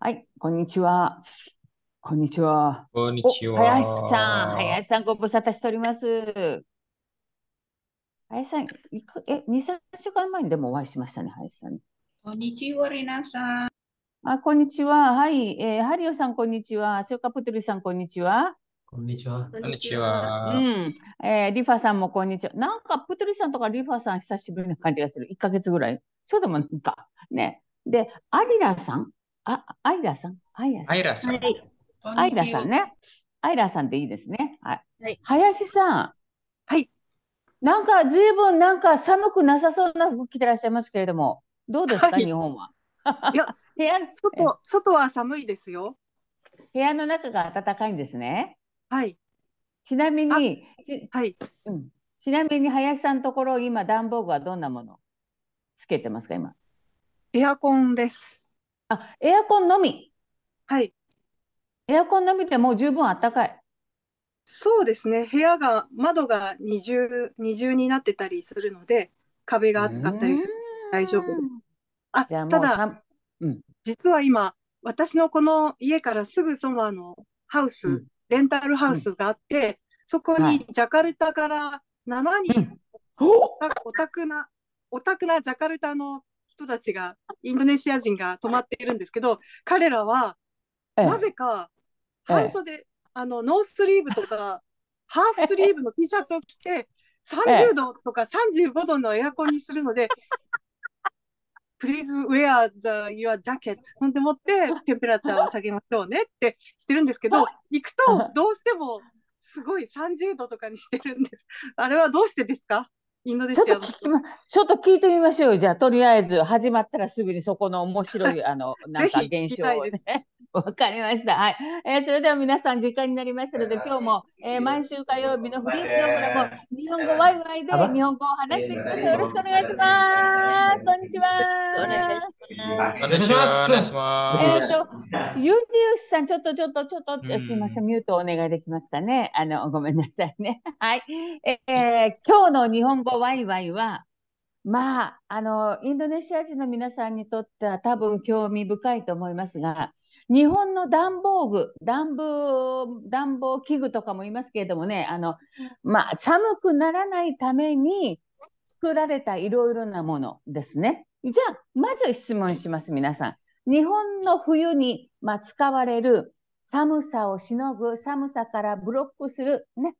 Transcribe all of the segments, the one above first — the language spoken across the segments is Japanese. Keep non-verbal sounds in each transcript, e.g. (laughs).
はい、こんにちは。こんにちは。こんにちは。林さん、林さん、ご無沙汰しております。林さん、いかえ、2、3週間前にでもお会いしましたね、林さん。こんにちは、レナさん。あ、こんにちは。はい、えー、ハリオさん、こんにちは。ショカプテルさん、こんにちは。こんにちは。こんにちは。うん。えー、リファさんもこんにちは。なんか、プトリさんとかリファさん久しぶりな感じがする。1ヶ月ぐらい。そうでもないか。ね。で、アリラさん。あ、アイラさん。アイラさん。アイラさん。はい、アイラさんね。アイラさんでいいですね。はい。はい、林さん。はい。なんか、ずいぶんなんか寒くなさそうな服着てらっしゃいますけれども、どうですか、はい、日本は。いや、(laughs) 部屋外、外は寒いですよ。部屋の中が暖かいんですね。はい。ちなみに、はい。うん。ちなみに林さんのところ、今、暖房具はどんなものつけてますか、今。エアコンです。あ、エアコンのみ。はい。エアコンのみでもう十分暖かい。そうですね。部屋が、窓が二重、二重になってたりするので、壁が暑かったりする。大丈夫あ、じゃあたもうだ、うん、実は今、私のこの家からすぐそばのハウスレンタルハウスがあって、うん、そこにジャカルタから7人、オタクな、オタクなジャカルタの人たちが、インドネシア人が泊まっているんですけど、彼らは、なぜか、半袖、ええ、あの、ノースリーブとか、(laughs) ハーフスリーブの T シャツを着て、30度とか35度のエアコンにするので、please wear the, your jacket でもって (laughs) テンペラチャーを下げましょうねってしてるんですけど行くとどうしてもすごい30度とかにしてるんですあれはどうしてですかインドでちょっと聞きま、ちょっと聞いてみましょうじゃあ、とりあえず始まったらすぐにそこの面白い、(laughs) あの、なんか現象をね。(laughs) わかりました。はい。えー、それでは皆さん、時間になりましたので、今日も、えー、毎週火曜日のフリープログラム、日本語ワイワイで日本語を話していきましょう。よろしくお願いします。こんにちは。お願いします。お願いします。ますえっ、と、ユーティウスさん、ちょっと、ちょっと、ちょっと、すいません、ミュートお願いできますかね。あの、ごめんなさいね。はい。えー、今日の日本語語ワイワイは、まあ、あの、インドネシア人の皆さんにとっては多分興味深いと思いますが、日本の暖房具、暖房、暖房器具とかもいますけれどもね、あの、まあ、寒くならないために作られたいろいろなものですね。じゃあ、まず質問します、皆さん。日本の冬に、まあ、使われる寒さをしのぐ、寒さからブロックする、ね、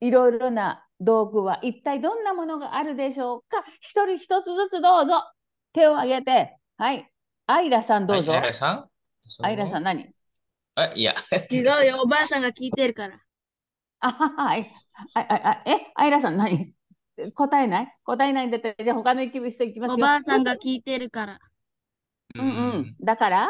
いろいろな道具は一体どんなものがあるでしょうか一人一つずつどうぞ手を挙げて。はい。アイラさんどうぞ。アイラさんアイラさん何あ、いや。違うよ、おばあさんが聞いてるから。あはい。あああえ、アイラさん何答えない答えないんだったら、じゃあ他の一部していきますよ。おばあさんが聞いてるから。うんうん。だから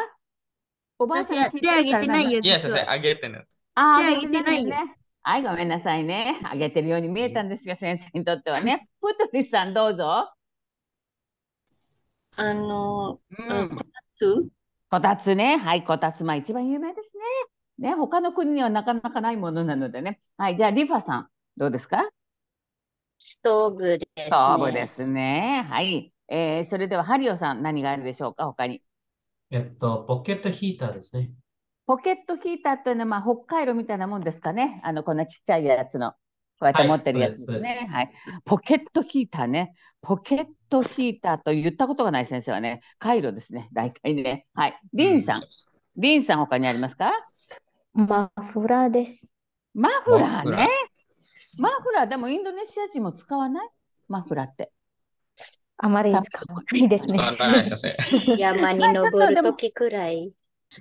おばあさんが聞いてるから。いよ。いや、先生、あげてない。ああ、手あげてないよ。はい、ごめんなさいね。あげてるように見えたんですよ、先生にとってはね。プトリさん、どうぞ。あの、うん、こたつこたつね。はい、こたつ、まあ一番有名ですね。ね、他の国にはなかなかないものなのでね。はい、じゃあ、リファさん、どうですかストーブですね。ストーブですね。はい。えー、それでは、ハリオさん、何があるでしょうか、他に。えっと、ポケットヒーターですね。ポケットヒーターというのは、まあ、北海道みたいなもんですかね。あの、こんなちっちゃいやつの、こうやって持ってるやつですね。はい。はい、ポケットヒーターね。ポケットヒーターと言ったことがない先生はね、カイロですね。大体ね。はい。リンさん。リンさん、他にありますかマフラーです。マフラーね。マフラー、でもインドネシア人も使わないマフラーって。あまり使わないですね。山に登るときくらい。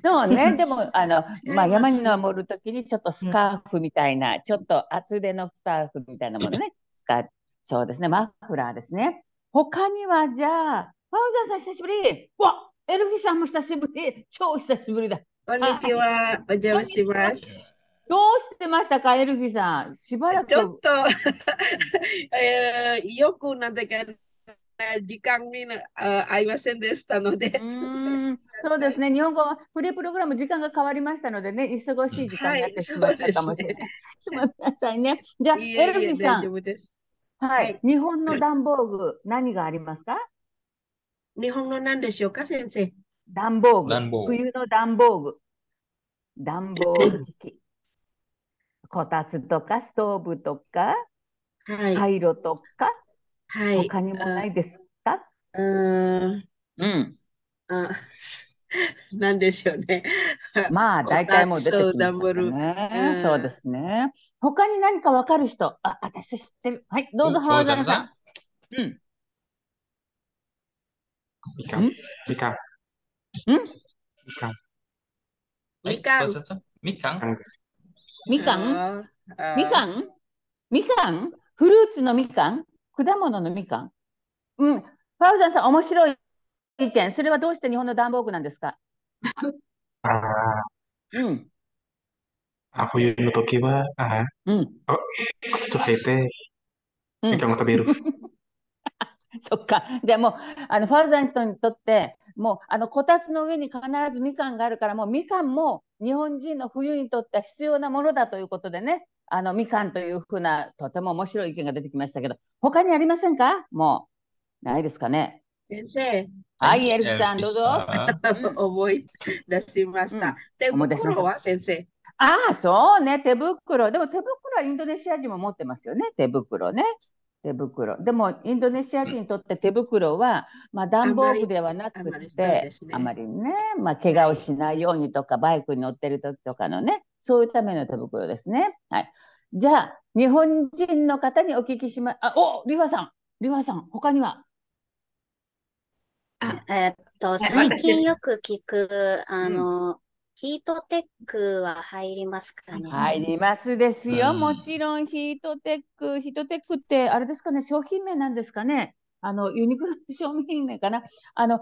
そうね。でも、あの、まあ、山に登るときに、ちょっとスカーフみたいな、ちょっと厚手のスカーフみたいなものね、使そうですね、マフラーですね。他には、じゃあ、ァウザーさん久しぶりわエルフィさんも久しぶり超久しぶりだこんにちは、お邪魔します。どうしてましたか、エルフィさん。しばらく。ちょっと、(laughs) えー、よくなんだけど、時間に、あ合いませんでしたので。そうですね。日本語はフリープログラム時間が変わりましたのでね、忙しい時間になってしまったかもしれない。すみませんね。じゃあ、エルフさん。はい。日本の段ボーグ、何がありますか日本の何でしょうか、先生。段ボーグ。冬の段ボーグ。暖房時期。(laughs) こたつとかストーブとか、はい、カイロとか、はい、他にもないですかうん。うん。あ (laughs) なんでしょうね。(laughs) まあ、大体もう出てきましね、うん。そうですね。他に何かわかる人、あ、私知ってる。はい、どうぞ、ハーザさん。うん。みかん。みかん。んみかん。みかん。みかん。みかん。みかん。みかん。フルーツのみかん。果物のみかん。うん。ファウザンさん、面白い意見、それはどうして日本の暖房具なんですかああ、うん。あ冬の時は、あうん。あ、靴履いて、うみかん。を食べる。(laughs) そっか。じゃあもう、あの、ファーザインストにとって、もう、あの、こたつの上に必ずみかんがあるから、もうみかんも日本人の冬にとっては必要なものだということでね、あの、みかんというふうな、とても面白い意見が出てきましたけど、他にありませんかもう、ないですかね。先生。はい、エルさん、どうぞ。覚え出しました。手袋は先生。ああ、そうね、手袋。でも手袋はインドネシア人も持ってますよね、手袋ね。手袋。でも、インドネシア人にとって手袋は、まあ、暖ボーではなくて、あまりね、まあ、怪我をしないようにとか、バイクに乗ってる時とかのね、そういうための手袋ですね。はい。じゃあ、日本人の方にお聞きしま、あ、おリファさん、リファさん、他にはあえっと、最近よく聞く、あの、うん、ヒートテックは入りますかね。入りますですよ。うん、もちろんヒートテック。ヒートテックって、あれですかね、商品名なんですかね。あの、ユニクロの商品名かな。あの、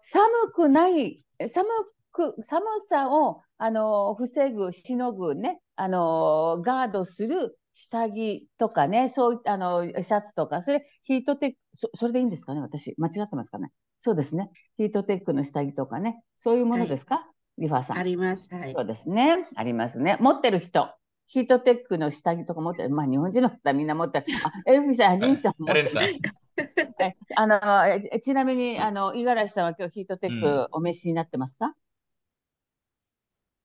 寒くない、寒く、寒さを、あの、防ぐ、しのぐね、あの、ガードする下着とかね、そういった、あの、シャツとか、それ、ヒートテック、そそれでいいんですかね、私。間違ってますかね。そうですね。ヒートテックの下着とかね、そういうものですか、はい、リファーさん。あります。はい。そうですね。ありますね。持ってる人。ヒートテックの下着とか持ってる。まあ、日本人の方みんな持ってる。あ、エルフィさん、リンさん持ってる。あの、ちなみに、あの、五十嵐さんは今日ヒートテックお召しになってますか、うん、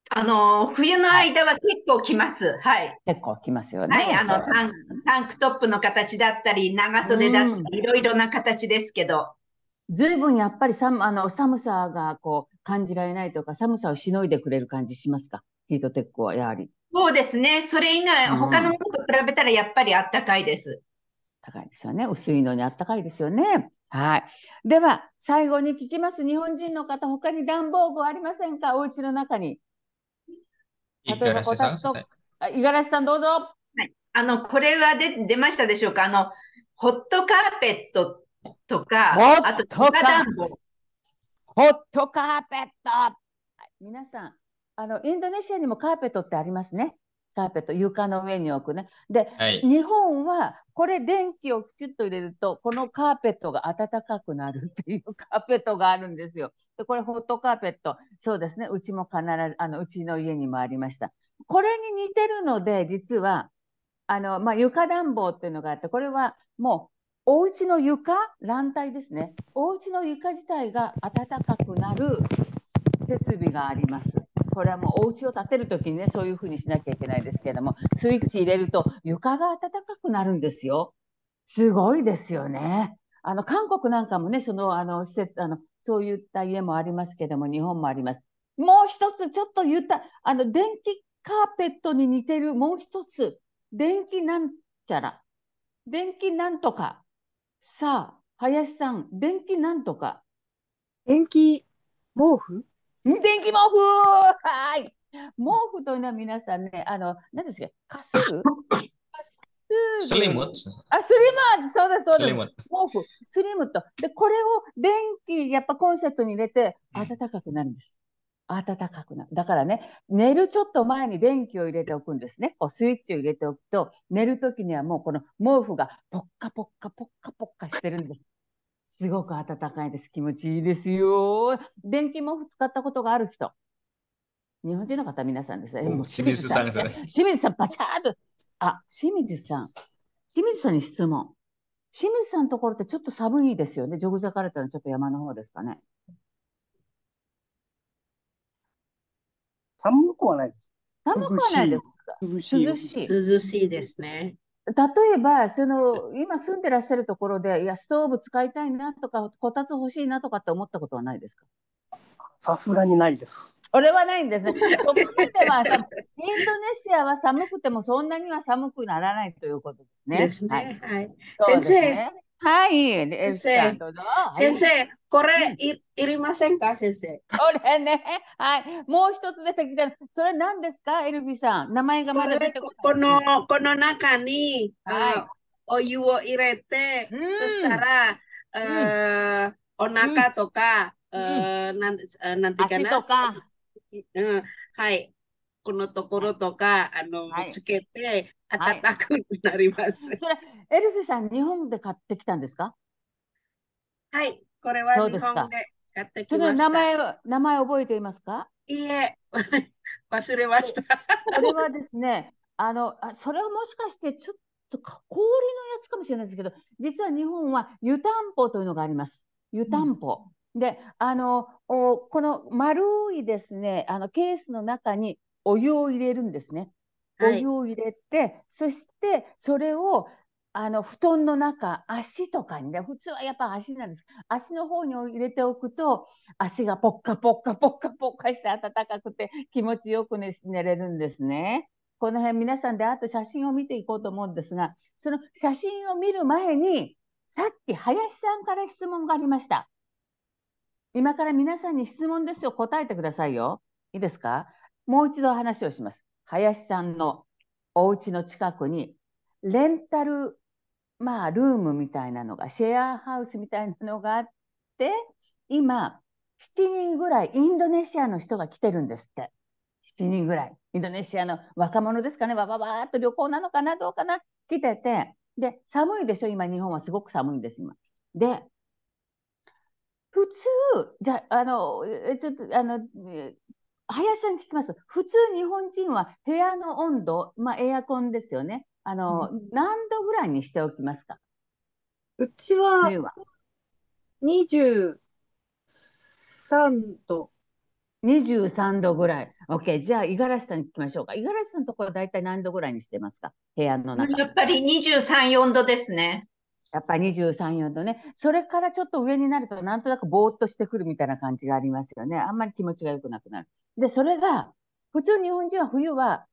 あの、冬の間は結構きます。はい。結構きますよね。はい、あのタン、タンクトップの形だったり、長袖だったり、いろいろな形ですけど。ずいぶんやっぱり寒あの寒さがこう感じられないとか、寒さをしのいでくれる感じしますか、ヒートテックはやはり。そうですね、それ以外、うん、他のものと比べたらやっぱりあったかいです。高いですよね、薄いのにあったかいですよね。はい。では、最後に聞きます。日本人の方、他に暖房具ありませんかお家の中に。五十嵐さん、五十嵐さんどうぞ。はい。あの、これは出、出ましたでしょうかあの、ホットカーペットとか、あと床暖房。ホットカーペット皆さん、あの、インドネシアにもカーペットってありますね。カーペット、床の上に置くね。で、はい、日本はこれ電気をきちっと入れると、このカーペットが暖かくなるっていうカーペットがあるんですよ。で、これホットカーペット、そうですね。うちも必ず、あの、うちの家にもありました。これに似てるので、実は、あの、まあ、床暖房っていうのがあって、これはもうお家の床、乱体ですね。お家の床自体が暖かくなる設備があります。これはもうお家を建てるときにね、そういうふうにしなきゃいけないですけれども、スイッチ入れると床が暖かくなるんですよ。すごいですよね。あの、韓国なんかもね、その、あの、施設、あの、そういった家もありますけれども、日本もあります。もう一つ、ちょっと言った、あの、電気カーペットに似てる、もう一つ、電気なんちゃら、電気なんとかさあ、林さん、電気なんとか。電気毛布電気毛布はい毛布というのは皆さんね、あの、何ですか、かするスリムあ、スリムそうだそうだ。スリム毛布、スリムと。で、これを電気、やっぱコンセプトに入れて暖かくなるんです。暖かくなる。だからね、寝るちょっと前に電気を入れておくんですね。こうスイッチを入れておくと、寝るときにはもうこの毛布がポッカポッカポッカポッカしてるんです。すごく暖かいです。気持ちいいですよ。電気毛布使ったことがある人。日本人の方、皆さんですね。清水さん清水さん、バチャーと。あ、清水さん。清水さんに質問。清水さんのところってちょっと寒いですよね。ジョグジャカルタのちょっと山の方ですかね。寒くはないです。寒くはないです。涼しい。涼しい涼しいですね。例えば、その、今住んでらっしゃるところで、いや、ストーブ使いたいなとか、こたつ欲しいなとかって思ったことはないですかさすがにないです。俺はないんですそこでは、インドネシアは寒くてもそんなには寒くならないということですね。すねはい。はい、ね、先生、はい。先生、先生これい、いりませんか、先生。これね、はい。もう一つ出てきた。それ何ですか、エルビさん。名前がまだ出てここの、この中に、はい、お湯を入れて、うん、そしたら、うん、お腹とか、うなんなんていうかな。足とか。うん、はい。このところとか、あの、つけて、暖くなります、はい、それエルフさん日本で買ってきたんですかはいこれは日本で買ってきまし名前名前覚えていますかいいえ (laughs) 忘れましたこれはですねあのあそれはもしかしてちょっと氷のやつかもしれないですけど実は日本は湯たんぽというのがあります湯たんぽ、うん、であのおこの丸いですねあのケースの中にお湯を入れるんですねお湯を入れて、はい、そしてそれをあの布団の中足とかにね普通はやっぱ足なんです足の方に入れておくと足がポッカポッカポッカポッカして暖かくて気持ちよく、寝れるんですね。この辺皆さんであと写真を見ていこうと思うんですがその写真を見る前にさっき林さんから質問がありました。今から皆さんに質問ですよ答えてくださいよ。いいですかもう一度話をします。林さんのお家の近くにレンタル、まあ、ルームみたいなのが、シェアハウスみたいなのがあって、今、7人ぐらいインドネシアの人が来てるんですって。7人ぐらい。インドネシアの若者ですかね、わわわっと旅行なのかな、どうかな、来てて。で、寒いでしょ、今、日本はすごく寒いんです、今。で、普通、じゃあ、の、ちょっと、あの、林さんに聞きます。普通日本人は部屋の温度、まあ、エアコンですよね。あの、うん、何度ぐらいにしておきますかうちは23度。23度ぐらい。ケー。じゃあ、五十嵐さんに聞きましょうか。五十嵐さんのところは大体何度ぐらいにしてますか部屋の中。やっぱり23、4度ですね。やっぱり23、4度ね。それからちょっと上になると、なんとなくぼーっとしてくるみたいな感じがありますよね。あんまり気持ちが良くなくなる。で、それが、普通日本人は冬は、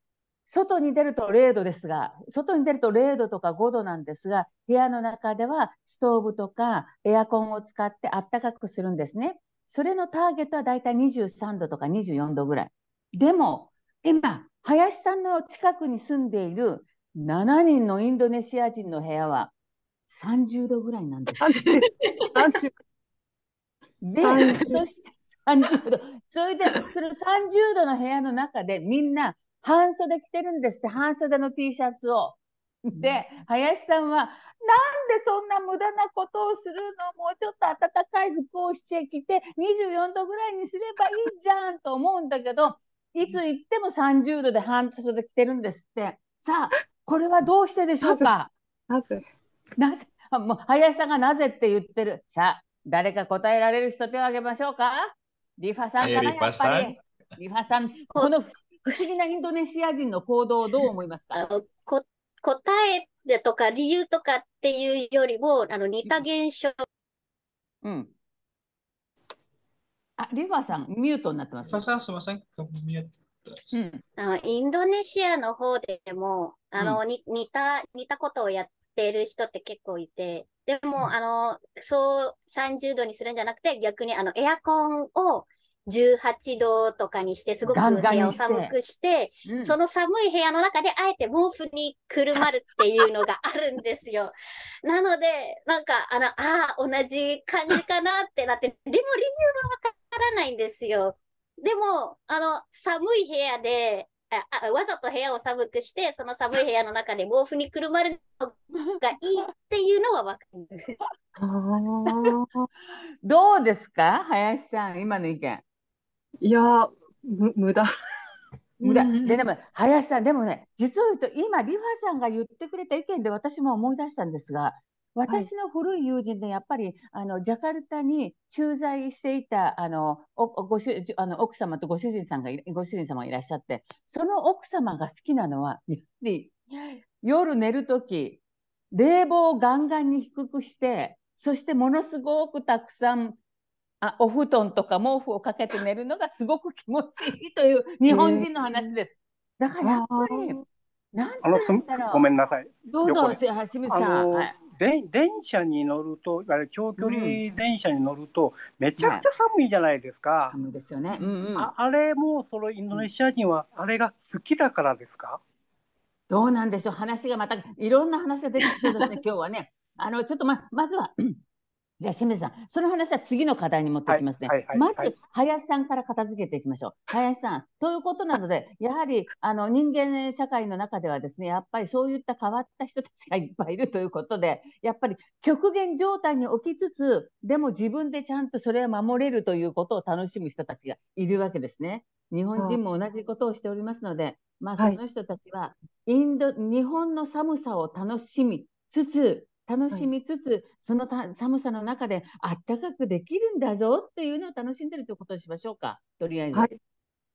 外に出ると0度ですが、外に出ると0度とか5度なんですが、部屋の中ではストーブとかエアコンを使って暖かくするんですね。それのターゲットはだいたい23度とか24度ぐらい。でも、今、林さんの近くに住んでいる7人のインドネシア人の部屋は30度ぐらいなんです。で、そして、30度。それで、(laughs) その30度の部屋の中でみんな半袖着てるんですって、半袖の T シャツを。で、林さんは、なんでそんな無駄なことをするのもうちょっと暖かい服をしてきて、24度ぐらいにすればいいじゃんと思うんだけど、いつ行っても30度で半袖着てるんですって。さあ、これはどうしてでしょうかなぜなぜもう林さんがなぜって言ってる。さあ、誰か答えられる人手を挙げましょうかリファさんからやっぱり。リファさん、この不思議なインドネシア人の行動をどう思いますかこ答えでとか理由とかっていうよりも、あの似た現象。うん。あ、リファさん、ミュートになってます。リファさん、すみません。うん、あのインドネシアの方でもあの、うん、似た似たことをやってる人って結構いて、でも、あの、そう30度にするんじゃなくて、逆にあのエアコンを18度とかにして、すごく部屋を寒くして、ガンガンしてうんその寒い部屋の中であえて毛布にくるまるっていうのがあるんですよ。(laughs) なので、なんか、あの、ああ、同じ感じかなってなって、でも理由はわからないんですよ。でも、あの、寒い部屋で、ああわざと部屋を寒くして、その寒い部屋の中で毛布にくるまるのがいいっていうのはわかる。どうですか林さん、今の意見。いやむ、無駄。無駄。で、でも、林さん、でもね、実を言うと、今、リファさんが言ってくれた意見で私も思い出したんですが、私の古い友人でやっぱり、あのジャカルタに駐在していたあのご主あの奥様とご主人さんがご主人様がいらっしゃってその奥様が好きなのはやっぱり夜寝る時冷房をガンガンに低くしてそしてものすごくたくさんあお布団とか毛布をかけて寝るのがすごく気持ちいいという日本人の話です。だからやっぱり、なんだろう。ごめんなさい。どうぞ、清水さん。電車に乗ると、あれ長距離電車に乗ると、めちゃくちゃ寒いじゃないですか。寒いですよね。うんうん、ああれも、そのインドネシア人は、あれが好きだからですか、どうなんでしょう話がまたいろんな話が出てきそうですね、(laughs) 今日はね。あのちょっとままずはじゃあ清水さん、その話は次の課題に持っていきますね。まず、林さんから片付けていきましょう。林さん、ということなので、(laughs) やはりあの人間社会の中ではですね、やっぱりそういった変わった人たちがいっぱいいるということで、やっぱり極限状態に置きつつ、でも自分でちゃんとそれを守れるということを楽しむ人たちがいるわけですね。日本人も同じことをしておりますので、まあ、その人たちはインド、日本の寒さを楽しみつつ、楽しみつつ、はい、そのた寒さの中であったかくできるんだぞっていうのを楽しんでるということにしましょうか。とりあえず。はい。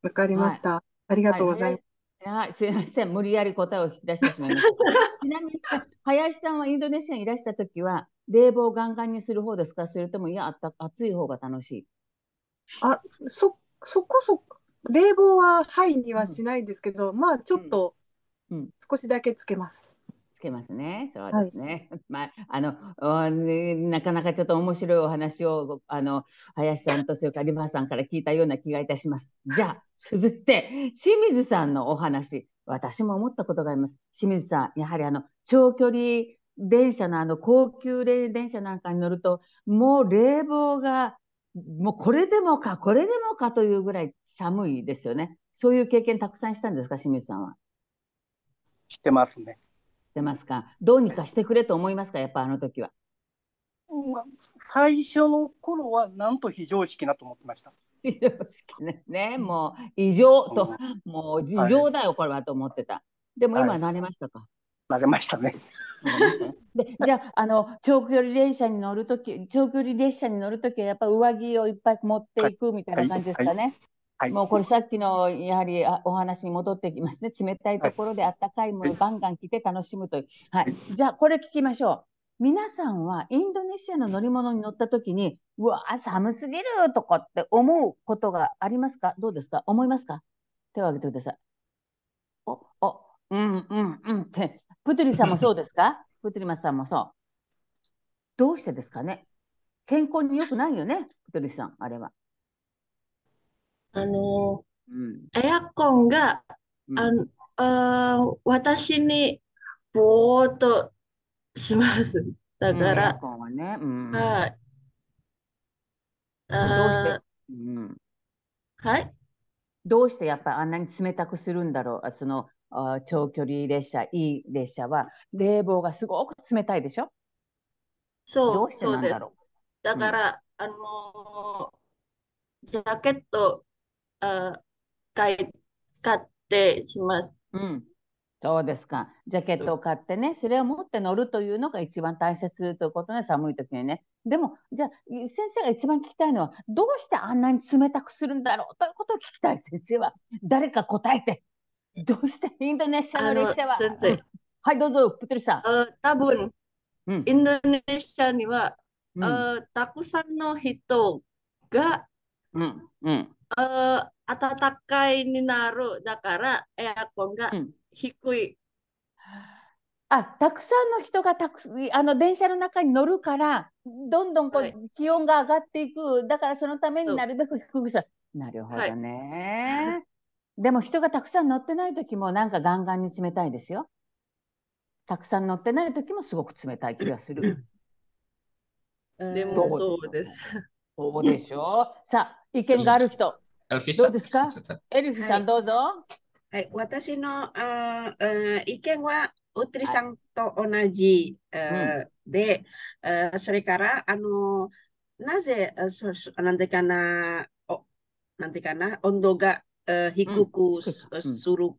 わかりました、はい。ありがとうございます。はい、すみません。無理やり答えを引き出してしまいました。(laughs) ちなみに、林さんはインドネシアにいらしたときは、冷房ガンガンにする方ですかそれとも、いや、あった暑い方が楽しい。あ、そ、そこそこ、冷房は、はいにはしないんですけど、うん、まあ、ちょっと、少しだけつけます。うんつけますね。そうですね。はい、まあ、あの、なかなかちょっと面白いお話を、あの、林さんとそれからリバさんから聞いたような気がいたします。じゃあ、続いて、清水さんのお話、私も思ったことがあります。清水さん、やはりあの、長距離電車のあの、高級電車なんかに乗ると、もう冷房が、もうこれでもか、これでもかというぐらい寒いですよね。そういう経験たくさんしたんですか、清水さんは。してますね。ってますかどうにかしてくれと思いますかやっぱあの時は。まあ、最初の頃はなんと非常識なと思ってました。非常識ねねもう異常と、うん、もう異常だよ、これはと思ってた。でも今慣れましたか、はい、慣れましたね。で (laughs) じゃあの長距離列車に乗るとき長距離列車に乗るときはやっぱ上着をいっぱい持っていくみたいな感じですかね。はい、もうこれさっきのやはりお話に戻ってきますね冷たいところであったかいもの、バンガン着て楽しむという、はい、じゃあこれ聞きましょう皆さんはインドネシアの乗り物に乗った時にうわ寒すぎるとかって思うことがありますかどうですか思いますか手を挙げてくださいおおうんうんうんってプテリさんもそうですか (laughs) プテリマスさんもそうどうしてですかね健康に良くないよねプテリさんあれはあの、うん、エアコンが、うん、あのあ私にぼーっとします。だから、エアコンはね、うん、はい。どうして、うん、はいどうしてやっぱりあんなに冷たくするんだろうその長距離列車、いい列車は冷房がすごく冷たいでしょそう、どうしてなんだろうだから、うん、あのー、ジャケットあ買買ってします。うん。そうですか。ジャケットを買ってね、それを持って乗るというのが一番大切ということね、寒い時にね。でも、じゃあ、先生が一番聞きたいのは、どうしてあんなに冷たくするんだろうということを聞きたい、先生は。誰か答えて。どうしてインドネシアの列車は。先生、うん、はい、どうぞ、プトリさん。あ多分、うん、インドネシアには、うん、あたくさんの人が、うんうん、あー、暖かいになる。だからエアコンが低い。うん、あたくさんの人がたくあの電車の中に乗るからどんどんこう、はい、気温が上がっていくだからそのためになるべく低くしたなるほどね、はいでも人がたくさん乗ってない時もなんかガンガンに冷たいですよ。たくさん乗ってない時もすごく冷たい気がする。でもそうです。応募でしょ、うん、さあ、意見がある人。うん、うですかエルフさん、どうぞ。はい、私のあ意見は、ウトリさんと同じ、はい、で、うん、それから、あの、なぜ、そうなんでかな、おなんでかな、温度が低くする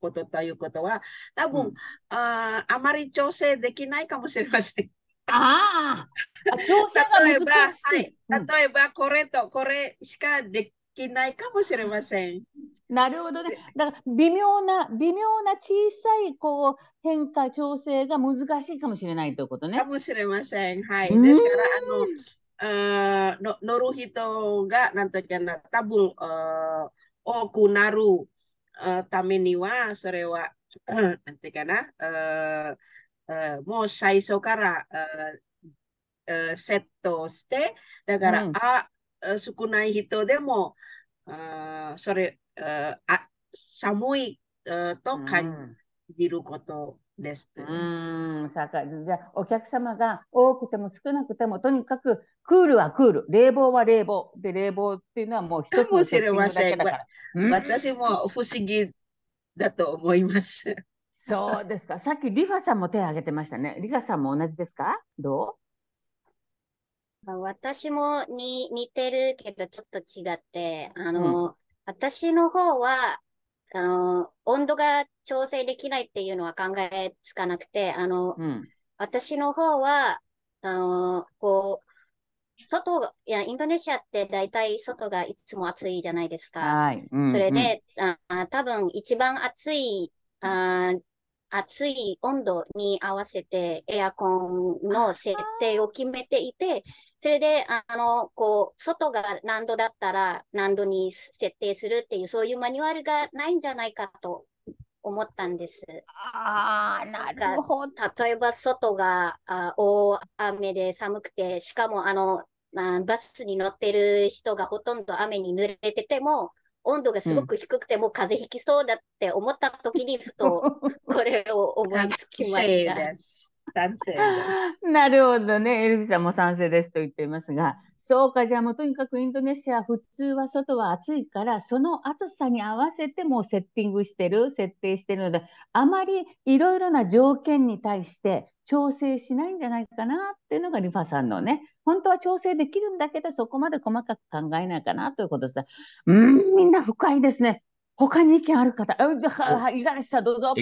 ことということは、多分、うん、ああまり調整できないかもしれません。ああ、(laughs) 調査が難しい。例えば、はいえばこれとこれしかできないかもしれません。なるほどね。だから微妙な、微妙な小さいこう変化、調整が難しいかもしれないということね。かもしれません。はい。ですから、あの、あの乗る人が、なんとかな、多分あ多くなるためには、それは、(clears throat) なんていうかな、あもう最初からセットして、だから、うん、あ少ない人でも、あそれあ寒いと感じることです。うん、うんさかじゃお客様が多くても少なくてもとにかくクールはクール、冷房は冷房で冷房っていうのはもう一つのセッティングだけだから。かもしれません。ん、私も不思議だと思います。そうですか。さっきリファさんも手を挙げてましたね。リファさんも同じですかどう私もに似てるけど、ちょっと違って、あの、うん、私の方は、あの、温度が調整できないっていうのは考えつかなくて、あの、うん、私の方は、あの、こう、外が、いや、インドネシアって大体外がいつも暑いじゃないですか。はい。うんうん、それで、あ多分一番暑いあ暑い温度に合わせてエアコンの設定を決めていて、それで、あの、こう、外が何度だったら何度に設定するっていう、そういうマニュアルがないんじゃないかと思ったんです。ああ、なるほど。例えば、外があ大雨で寒くて、しかも、あの、バスに乗ってる人がほとんど雨に濡れてても、温度がすごく低くて、もう風邪ひきそうだって思った時に、(laughs) ふとこれを思いつきました。(laughs) (laughs) なるほどね。エルビさんも賛成ですと言っていますが、そうか、じゃあもうとにかくインドネシア、普通は外は暑いから、その暑さに合わせてもうセッティングしてる、設定してるので、あまりいろいろな条件に対して調整しないんじゃないかなっていうのがリファさんのね、本当は調整できるんだけど、そこまで細かく考えないかなということですね。うん、みんな深いですね。他に意見ある方、五十嵐さんどうぞ。す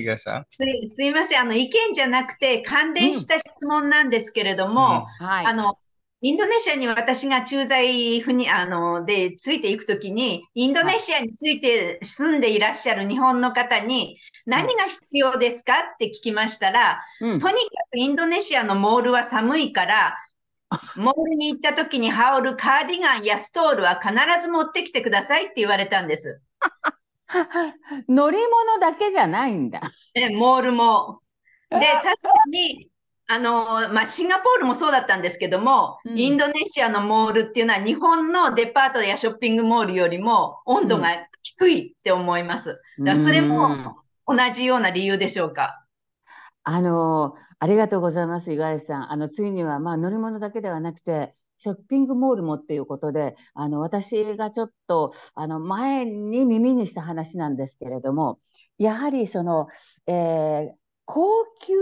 すいません、あの意見じゃなくて関連した質問なんですけれども、うんうん、はい、あのインドネシアに私が駐在府にあのでついていくときに、インドネシアについて住んでいらっしゃる日本の方に、何が必要ですかって聞きましたら、うん、とにかくインドネシアのモールは寒いから、モールに行った時に羽織るカーディガンやストールは必ず持ってきてくださいって言われたんです。(laughs) 乗り物だけじゃないんだ。え、モールも。で、確かに、あの、まあ、シンガポールもそうだったんですけども、うん、インドネシアのモールっていうのは日本のデパートやショッピングモールよりも温度が低いって思います。うん、だからそれも同じような理由でしょうか。あの、ありがとうございます、五十嵐さん。あの、次には、まあ、乗り物だけではなくて、ショッピングモールもっていうことで、あの、私がちょっと、あの、前に耳にした話なんですけれども、やはりその、えー、高級、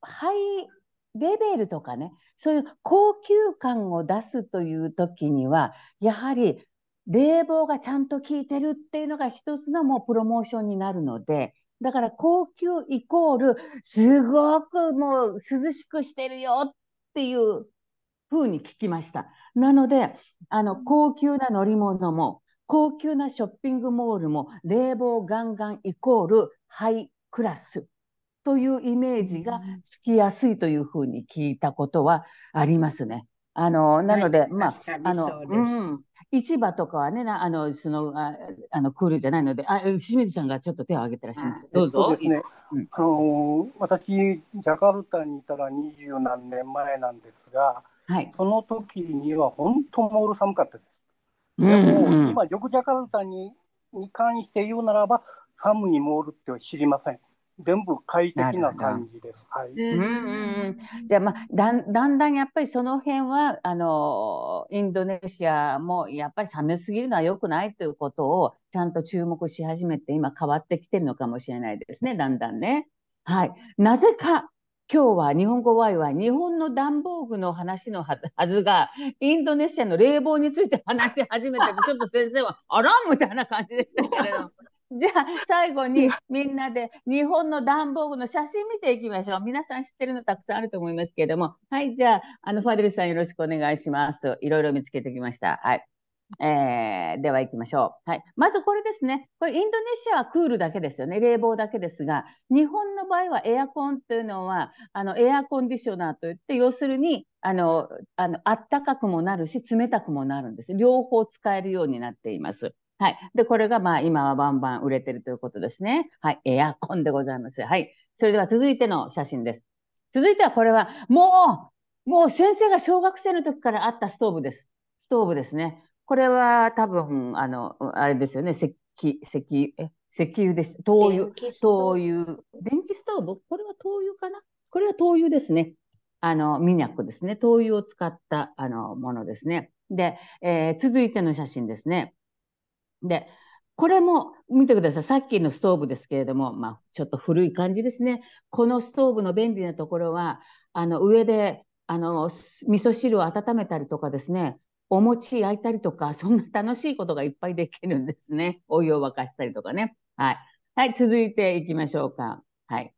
ハイレベルとかね、そういう高級感を出すという時には、やはり冷房がちゃんと効いてるっていうのが一つのもうプロモーションになるので、だから高級イコール、すごくもう涼しくしてるよっていうふうに聞きました。なので、あの、高級な乗り物も、高級なショッピングモールも、冷房ガンガンイコールハイクラスというイメージがつきやすいというふうに聞いたことはありますね。あの、なので、はい、まあ、あの、うん、市場とかはね、あの、その、ああのクールじゃないので、あ清水さんがちょっと手を挙げてらっしゃいます。どうぞ。ですね。あの私、ジャカルタにいたら二十何年前なんですが、はい、その時には本当モール寒かったです。でも、うんうん、今、ジョクジャカルタにに関して言うならば、ハムにモールっては知りません。全部快適な感じです。はい。うんうんじゃあまあだんだんだんやっぱりその辺はあのインドネシアもやっぱり寒すぎるのは良くないということをちゃんと注目し始めて今変わってきてるのかもしれないですね。だんだんね。はい。なぜか今日は日本語ワイワイ日本の暖房具の話のはずがインドネシアの冷房について話し始めてちょっと先生はあらみたいな感じでしたけれども。じゃあ最後にみんなで日本の段ボールの写真見ていきましょう。皆さん知ってるのたくさんあると思いますけれども。はい、じゃあ、あの、ファデルさんよろしくお願いします。いろいろ見つけてきました。はい。えー、では行きましょう。はい。まずこれですね。これインドネシアはクールだけですよね。冷房だけですが、日本の場合はエアコンというのは、あの、エアコンディショナーといって、要するに、あの、あの、あったかくもなるし、冷たくもなるんです。両方使えるようになっています。はい。で、これがまあ今はバンバン売れてるということですね。はい。エアコンでございます。はい。それでは続いての写真です。続いてはこれはもう、もう先生が小学生の時からあったストーブです。ストーブですね。これは多分、あの、あれですよね。石器、石油、え、石油です。灯油、灯油。電気ストーブこれは灯油かなこれは灯油ですね。あの、ミニャックですね。灯油を使った、あの、ものですね。で、えー、続いての写真ですね。で、これも見てください。さっきのストーブですけれども、まあ、ちょっと古い感じですね。このストーブの便利なところは、あの上であの味噌汁を温めたりとかですね、お餅焼いたりとか、そんな楽しいことがいっぱいできるんですね。お湯を沸かしたりとかね。はい。はい、続いていきましょうか。はい。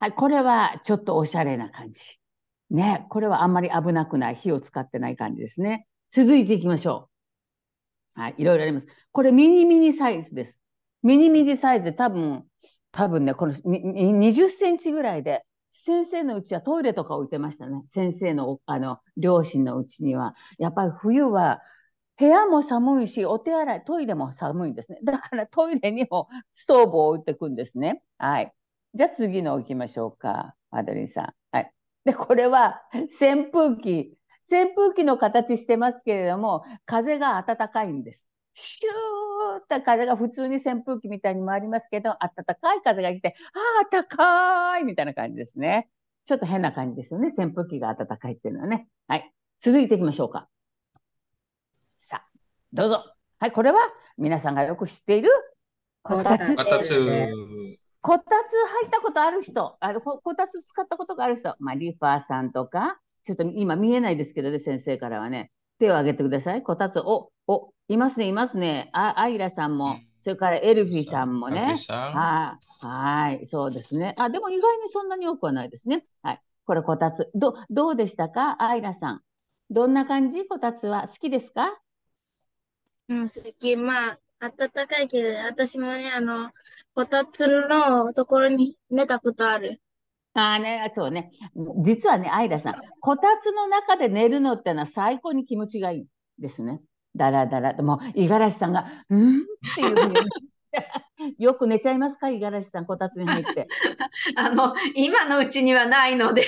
はい、これはちょっとおしゃれな感じ。ね、これはあんまり危なくない、火を使ってない感じですね。続いていきましょう。はい、いろいろあります。これミニミニサイズです。ミニミニサイズで多分、多分ね、この20センチぐらいで、先生のうちはトイレとか置いてましたね。先生の、あの、両親のうちには。やっぱり冬は、部屋も寒いし、お手洗い、トイレも寒いんですね。だからトイレにもストーブを置いてくんですね。はい。じゃあ次の置きましょうか。マドリンさん。はい。で、これは扇風機扇風機の形してますけれども、風が暖かいんです。シューって風が普通に扇風機みたいに回りますけど、暖かい風が来て、ああ、暖かいみたいな感じですね。ちょっと変な感じですよね。扇風機が暖かいっていうのはね。はい。続いていきましょうか。さあ、どうぞ。はい、これは皆さんがよく知っているこたつ。こたつ。こたつ入ったことある人、あのこたつ使ったことがある人、まあ、リファーさんとか、ちょっと今見えないですけどね、先生からはね。手を挙げてください。こたつ、お、お、いますね、いますね。あアイラさんも、それからエルフィさんもね。はい、はい、そうですね。あ、でも意外にそんなに多くはないですね。はい。これ、こたつ。ど、どうでしたかアイラさん。どんな感じこたつは。好きですかうん、好き。まあ、暖かいけど、私もね、あの、こたつのところに寝たことある。ああね、そうね。実はね、アイラさん、こたつの中で寝るのってのは最高に気持ちがいいですね。だらだらと、もう、五十嵐さんが、んんっていうふうに。(laughs) よく寝ちゃいますか、五十嵐さん、こたつに入って。(laughs) あの、今のうちにはないので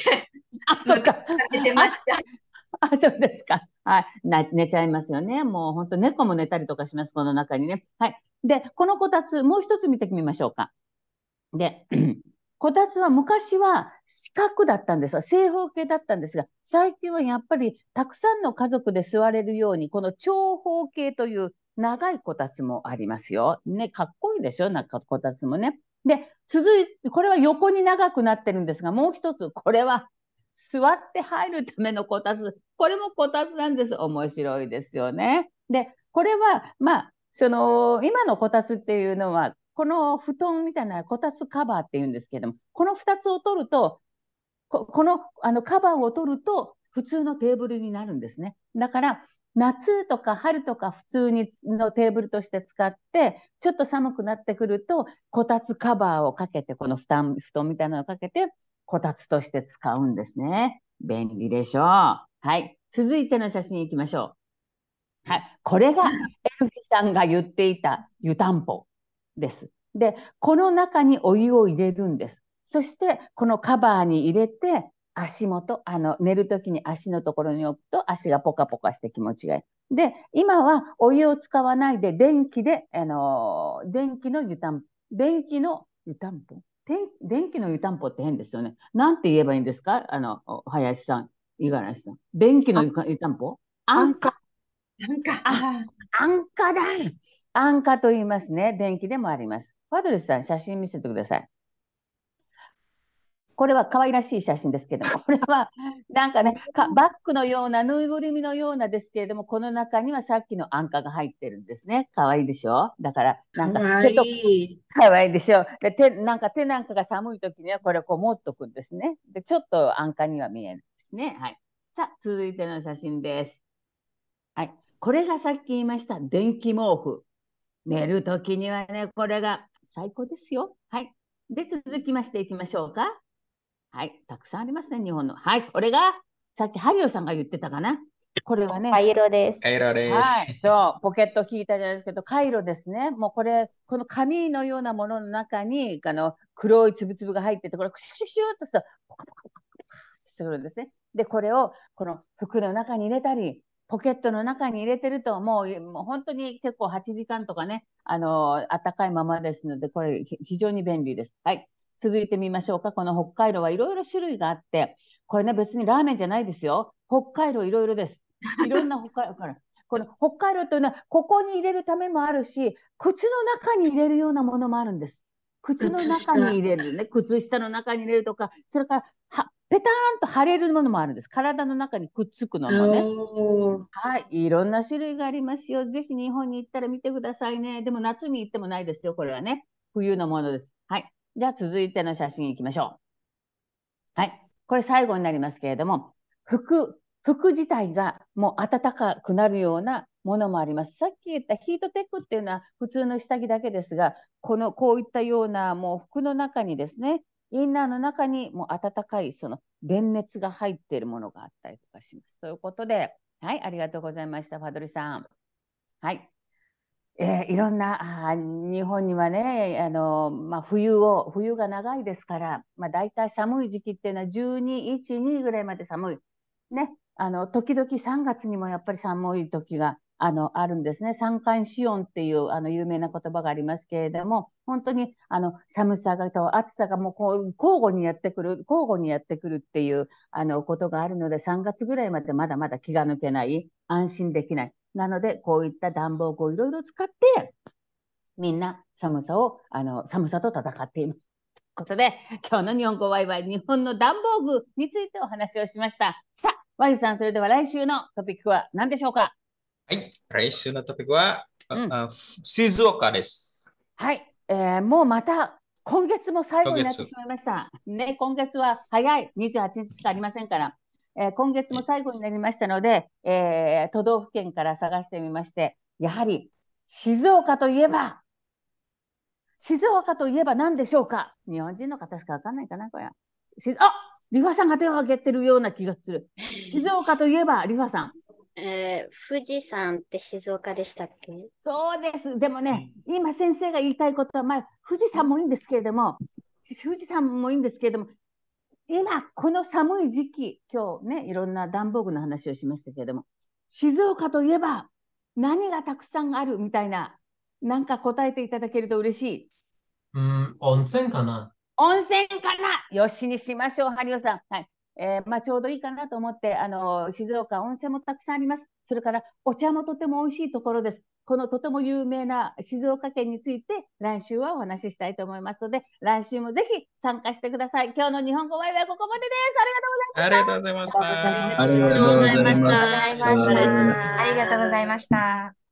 あ、そうか。寝てました。あ、そうですか。はい、寝ちゃいますよね。もう本当猫も寝たりとかします、この中にね。はい。で、このこたつ、もう一つ見てみましょうか。で、こたつは昔は四角だったんですが、正方形だったんですが、最近はやっぱりたくさんの家族で座れるように、この長方形という長いこたつもありますよ。ね、かっこいいでしょなんかこたつもね。で、続いて、これは横に長くなってるんですが、もう一つ、これは座って入るためのこたつ。これもこたつなんです。面白いですよね。で、これは、まあ、その、今のこたつっていうのは、この布団みたいなこたつカバーっていうんですけども、この2つを取ると、このあのカバーを取ると、普通のテーブルになるんですね。だから、夏とか春とか普通にのテーブルとして使って、ちょっと寒くなってくると、こたつカバーをかけて、この布団布団みたいなのをかけて、こたつとして使うんですね。便利でしょう。はい。続いての写真行きましょう。はい。これが、エルフィさんが言っていた湯たんぽです。で、この中にお湯を入れるんです。そして、このカバーに入れて、足元、あの、寝るときに足のところに置くと足がポカポカして気持ちがいい。で、今はお湯を使わないで電気で、あの、電気の湯たん、電気の湯たんぽ電気の湯たんぽって変ですよね。なんて言えばいいんですかあの、林さん、五十嵐さん。電気の湯たんぽか、あんか、あ、んかだ。安価と言いますね。電気でもあります。ファドルさん、写真見せてください。これは可愛らしい写真ですけども、(laughs) これはなんかね、かバッグのような、ぬいぐるみのようなですけれども、この中にはさっきの安価が入ってるんですね。可愛いでしょだから、なんか手と、可愛いでしょで手なんか手なんかが寒い時にはこれをこう持っとくんですね。で、ちょっと安価には見えないですね。はい。さあ、続いての写真です。はい。これがさっき言いました電気毛布。寝るときにはね、これが最高ですよ。はい。で、続きましていきましょうか。はい。たくさんありますね、日本の。はい。これが、さっきハリオさんが言ってたかな。これはね。カイロです。カイロです。はい。そう。ポケット引いたじゃないですけど、カイロですね。もうこれ、この紙のようなものの中に、あの、黒いつぶつぶが入ってて、これ、クシュクシュシュっとさ、ポカポカポカポカってするんですね。で、これを、この服の中に入れたり、ポケットの中に入れてると、もう、もう本当に結構8時間とかね、あの、暖かいままですので、これ非常に便利です。はい。続いてみましょうか。この北海道はいろいろ種類があって、これね、別にラーメンじゃないですよ。北海道いろいろです。いろんな北海道から。(laughs) この北海道というのは、ここに入れるためもあるし、靴の中に入れるようなものもあるんです。靴の中に入れるね、靴下の中に入れるとか、それからペターンと腫れるものもあるんです。体の中にくっつくのもね。はい、いろんな種類がありますよ。ぜひ日本に行ったら見てくださいね。でも夏に行ってもないですよ。これはね。冬のものです。はい。じゃあ続いての写真いきましょう。はい。これ最後になりますけれども、服、服自体がもう暖かくなるようなものもあります。さっき言ったヒートテックっていうのは普通の下着だけですが、このこういったようなもう服の中にですね、インナーの中にもう温かいその電熱が入っているものがあったりとかします。ということで、はい、ありがとうございました、ファドリさん。はい。えー、いろんなあ日本にはねあの、まあ、冬を冬が長いですから、まあ、大体寒い時期っていうのは1212ぐらいまで寒い、ね、あの時々3月にもやっぱり寒い時があの、あるんですね。三寒四温っていう、あの、有名な言葉がありますけれども、本当に、あの、寒さがと暑さがもう、こう、交互にやってくる、交互にやってくるっていう、あの、ことがあるので、3月ぐらいまでまだまだ気が抜けない、安心できない。なので、こういった暖房をいろいろ使って、みんな寒さを、あの、寒さと戦っています。ということで、今日の日本語ワイワイ日本の暖房具についてお話をしました。さあ、ワイさん、それでは来週のトピックは何でしょうかはい、来週のトピックは、うん、静岡です。はい、えー、もうまた今月も最後になってしまいました。ね、今月は早い、28日しかありませんから、えー、今月も最後になりましたので、えー、都道府県から探してみまして、やはり静岡といえば、静岡といえば何でしょうか日本人の方しか分かんないかな、これあリファさんが手を挙げてるような気がする。(laughs) 静岡といえば、リファさん。えー、富士山って静岡でしたっけそうです。でもね、今先生が言いたいことは、まあ、富士山もいいんですけれども、富士山もいいんですけれども、今、この寒い時期、今日ね、いろんな暖房具の話をしましたけれども、静岡といえば何がたくさんあるみたいな、なんか答えていただけると嬉しい。うん、温泉かな温泉かなよしにしましょう、ハリオさん。はい。えー、まあ、ちょうどいいかなと思って、あの、静岡温泉もたくさんあります。それから、お茶もとても美味しいところです。このとても有名な静岡県について、来週はお話ししたいと思いますので、来週もぜひ参加してください。今日の日本語ワイはここまでです。ありがとうございました。ありがとうございました。ありがとうございました。ありがとうございました。